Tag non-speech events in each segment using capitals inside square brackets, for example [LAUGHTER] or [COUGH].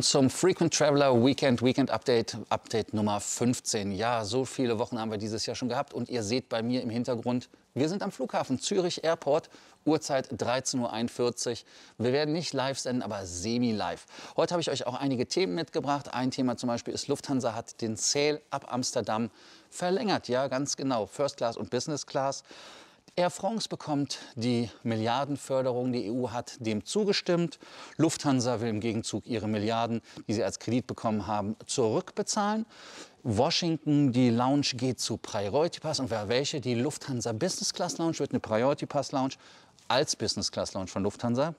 Zum Frequent Traveler Weekend, Weekend Update, Update Nummer 15. Ja, so viele Wochen haben wir dieses Jahr schon gehabt und ihr seht bei mir im Hintergrund, wir sind am Flughafen Zürich Airport, Uhrzeit 13.41 Uhr. Wir werden nicht live senden, aber semi-live. Heute habe ich euch auch einige Themen mitgebracht. Ein Thema zum Beispiel ist, Lufthansa hat den Sale ab Amsterdam verlängert. Ja, ganz genau, First Class und Business Class. Air France bekommt die Milliardenförderung, die EU hat dem zugestimmt. Lufthansa will im Gegenzug ihre Milliarden, die sie als Kredit bekommen haben, zurückbezahlen. Washington, die Lounge geht zu Priority Pass. Und wer welche? Die Lufthansa Business Class Lounge wird eine Priority Pass Lounge als Business Class Lounge von Lufthansa.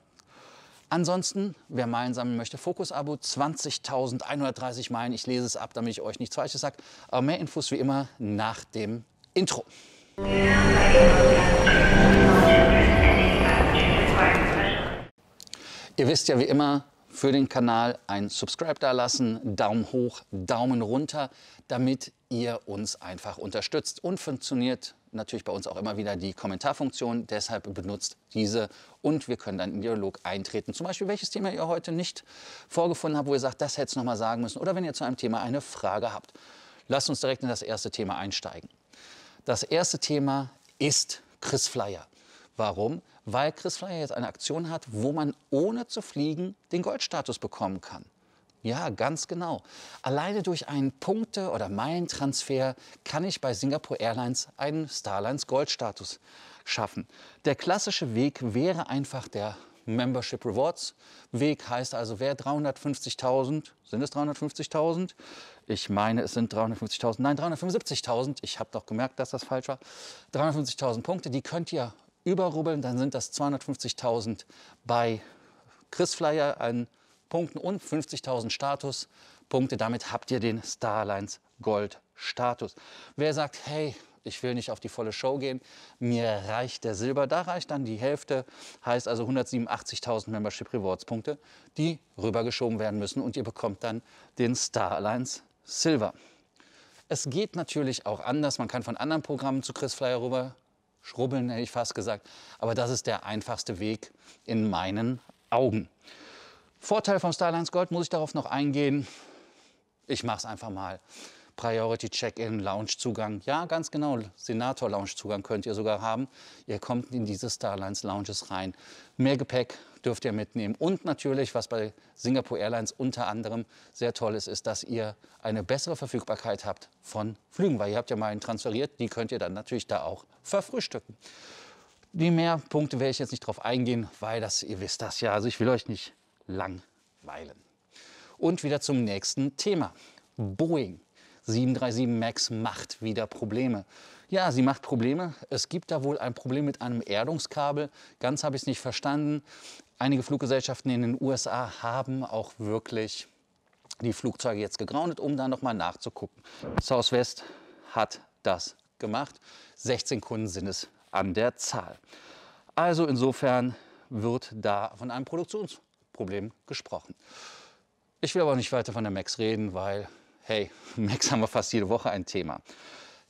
Ansonsten, wer Meilen sammeln möchte, Fokus-Abo 20.130 Meilen. Ich lese es ab, damit ich euch nichts Falsches sage. Aber mehr Infos wie immer nach dem Intro. Ihr wisst ja wie immer, für den Kanal ein Subscribe da lassen, Daumen hoch, Daumen runter, damit ihr uns einfach unterstützt. Und funktioniert natürlich bei uns auch immer wieder die Kommentarfunktion, deshalb benutzt diese und wir können dann in Dialog eintreten. Zum Beispiel, welches Thema ihr heute nicht vorgefunden habt, wo ihr sagt, das hättet es nochmal sagen müssen oder wenn ihr zu einem Thema eine Frage habt. Lasst uns direkt in das erste Thema einsteigen. Das erste Thema ist Chris Flyer. Warum? Weil Chris Flyer jetzt eine Aktion hat, wo man ohne zu fliegen den Goldstatus bekommen kann. Ja, ganz genau. Alleine durch einen Punkte- oder Meilentransfer kann ich bei Singapore Airlines einen Starlines Goldstatus schaffen. Der klassische Weg wäre einfach der Membership Rewards Weg. Heißt also, wer 350.000, sind es 350.000? Ich meine, es sind 350.000, nein, 375.000. Ich habe doch gemerkt, dass das falsch war. 350.000 Punkte, die könnt ihr überrubbeln. Dann sind das 250.000 bei Chris Flyer an Punkten und 50.000 Statuspunkte. Damit habt ihr den Starlines Gold Status. Wer sagt, hey, ich will nicht auf die volle Show gehen, mir reicht der Silber, da reicht dann die Hälfte, heißt also 187.000 Membership Rewards Punkte, die rübergeschoben werden müssen und ihr bekommt dann den Star Alliance Silver. Es geht natürlich auch anders, man kann von anderen Programmen zu Chris Flyer rüber schrubbeln, hätte ich fast gesagt, aber das ist der einfachste Weg in meinen Augen. Vorteil vom Starlines Gold muss ich darauf noch eingehen. Ich mache es einfach mal. Priority Check-in, Loungezugang. Ja, ganz genau, Senator Loungezugang könnt ihr sogar haben. Ihr kommt in diese Starlines Lounges rein. Mehr Gepäck dürft ihr mitnehmen. Und natürlich, was bei Singapore Airlines unter anderem sehr toll ist, ist, dass ihr eine bessere Verfügbarkeit habt von Flügen, weil ihr habt ja mal einen transferiert, die könnt ihr dann natürlich da auch verfrühstücken. Die mehr Punkte werde ich jetzt nicht drauf eingehen, weil das, ihr wisst das ja, also ich will euch nicht langweilen. Und wieder zum nächsten Thema. Boeing 737 MAX macht wieder Probleme. Ja, sie macht Probleme. Es gibt da wohl ein Problem mit einem Erdungskabel. Ganz habe ich es nicht verstanden. Einige Fluggesellschaften in den USA haben auch wirklich die Flugzeuge jetzt gegroundet, um da nochmal nachzugucken. Southwest hat das gemacht. 16 Kunden sind es an der Zahl. Also insofern wird da von einem Produktionsproblem gesprochen. Ich will aber nicht weiter von der Max reden, weil Hey, [LAUGHS] Max haben wir fast jede Woche ein Thema.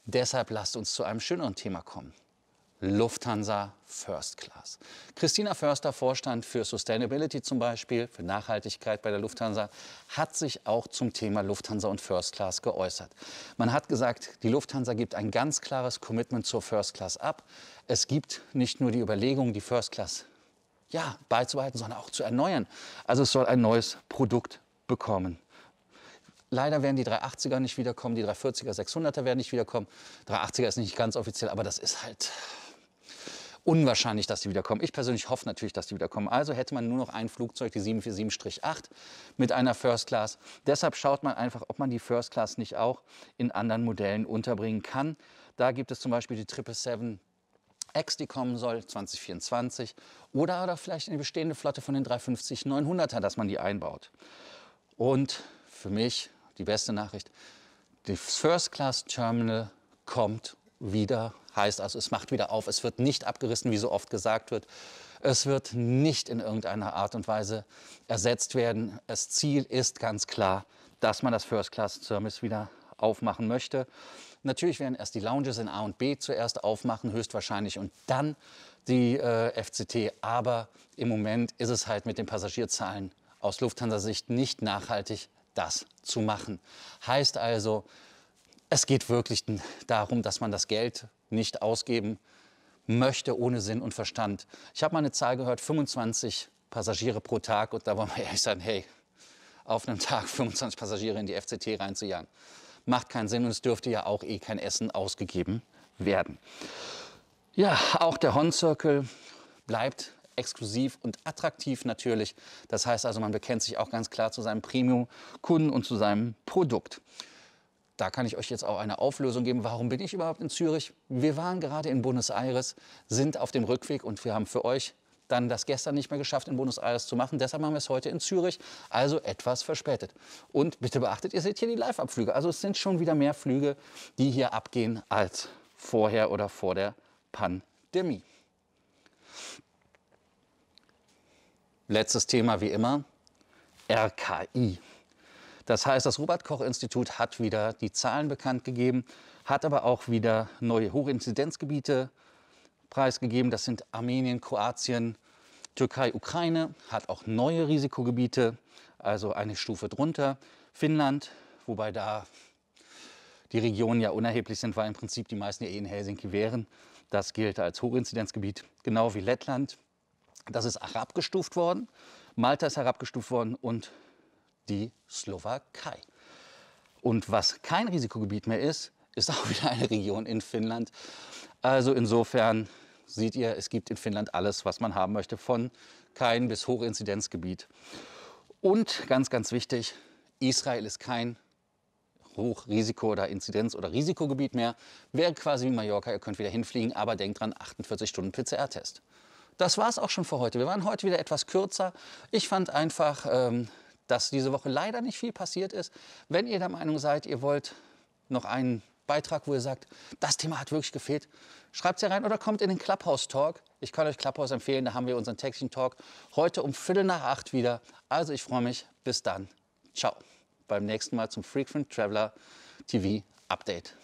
Deshalb lasst uns zu einem schöneren Thema kommen. Lufthansa First Class. Christina Förster, Vorstand für Sustainability zum Beispiel, für Nachhaltigkeit bei der Lufthansa, hat sich auch zum Thema Lufthansa und First Class geäußert. Man hat gesagt, die Lufthansa gibt ein ganz klares Commitment zur First Class ab. Es gibt nicht nur die Überlegung, die First Class ja, beizubehalten, sondern auch zu erneuern. Also es soll ein neues Produkt bekommen leider werden die 380er nicht wiederkommen, die 340er, 600er werden nicht wiederkommen. 380er ist nicht ganz offiziell, aber das ist halt unwahrscheinlich, dass die wiederkommen. Ich persönlich hoffe natürlich, dass die wiederkommen. Also hätte man nur noch ein Flugzeug, die 747-8 mit einer First Class. Deshalb schaut man einfach, ob man die First Class nicht auch in anderen Modellen unterbringen kann. Da gibt es zum Beispiel die 777 X, die kommen soll, 2024. Oder, oder vielleicht die bestehende Flotte von den 350-900er, dass man die einbaut. Und für mich die beste Nachricht. Das First Class Terminal kommt wieder, heißt also, es macht wieder auf. Es wird nicht abgerissen, wie so oft gesagt wird. Es wird nicht in irgendeiner Art und Weise ersetzt werden. Das Ziel ist ganz klar, dass man das First Class Service wieder aufmachen möchte. Natürlich werden erst die Lounges in A und B zuerst aufmachen, höchstwahrscheinlich, und dann die äh, FCT. Aber im Moment ist es halt mit den Passagierzahlen aus Lufthansa-Sicht nicht nachhaltig das zu machen. Heißt also, es geht wirklich darum, dass man das Geld nicht ausgeben möchte ohne Sinn und Verstand. Ich habe mal eine Zahl gehört, 25 Passagiere pro Tag und da wollen wir ehrlich sagen, hey, auf einem Tag 25 [LAUGHS] Passagiere in die FCT reinzujagen, macht keinen Sinn und es dürfte ja auch eh kein Essen ausgegeben werden. Ja, auch der Horn Circle bleibt exklusiv und attraktiv natürlich. Das heißt also, man bekennt sich auch ganz klar zu seinem Premium-Kunden und zu seinem Produkt. Da kann ich euch jetzt auch eine Auflösung geben. Warum bin ich überhaupt in Zürich? Wir waren gerade in Buenos Aires, sind auf dem Rückweg und wir haben für euch dann das gestern nicht mehr geschafft, in Buenos Aires zu machen. Deshalb haben wir es heute in Zürich, also etwas verspätet. Und bitte beachtet, ihr seht hier die Live-Abflüge. Also es sind schon wieder mehr Flüge, die hier abgehen als vorher oder vor der Pandemie. Letztes Thema wie immer, RKI. Das heißt, das Robert-Koch-Institut hat wieder die Zahlen bekannt gegeben, hat aber auch wieder neue Hochinzidenzgebiete preisgegeben. Das sind Armenien, Kroatien, Türkei, Ukraine, hat auch neue Risikogebiete, also eine Stufe drunter. Finnland, wobei da die Regionen ja unerheblich sind, weil im Prinzip die meisten ja eh in Helsinki wären. Das gilt als Hochinzidenzgebiet, genau wie Lettland. Das ist herabgestuft worden. Malta ist herabgestuft worden und die Slowakei. Und was kein Risikogebiet mehr ist, ist auch [LAUGHS] wieder eine Region in Finnland. Also insofern seht ihr, es gibt in Finnland alles, was man haben möchte, von kein bis Hochinzidenzgebiet. Und ganz, ganz wichtig, Israel ist kein Hochrisiko- oder Inzidenz- oder Risikogebiet mehr. Wäre quasi wie Mallorca, ihr könnt wieder hinfliegen, aber denkt dran, 48 Stunden PCR-Test. Das war es auch schon für heute. Wir waren heute wieder etwas kürzer. Ich fand einfach, ähm, dass diese Woche leider nicht viel passiert ist. Wenn ihr der Meinung seid, ihr wollt noch einen Beitrag, wo ihr sagt, das Thema hat wirklich gefehlt, schreibt es hier rein oder kommt in den Clubhouse Talk. Ich kann euch Clubhouse empfehlen, da haben wir unseren Texting Talk heute um Viertel nach acht wieder. Also ich freue mich. Bis dann. Ciao. Beim nächsten Mal zum Frequent Traveler TV Update.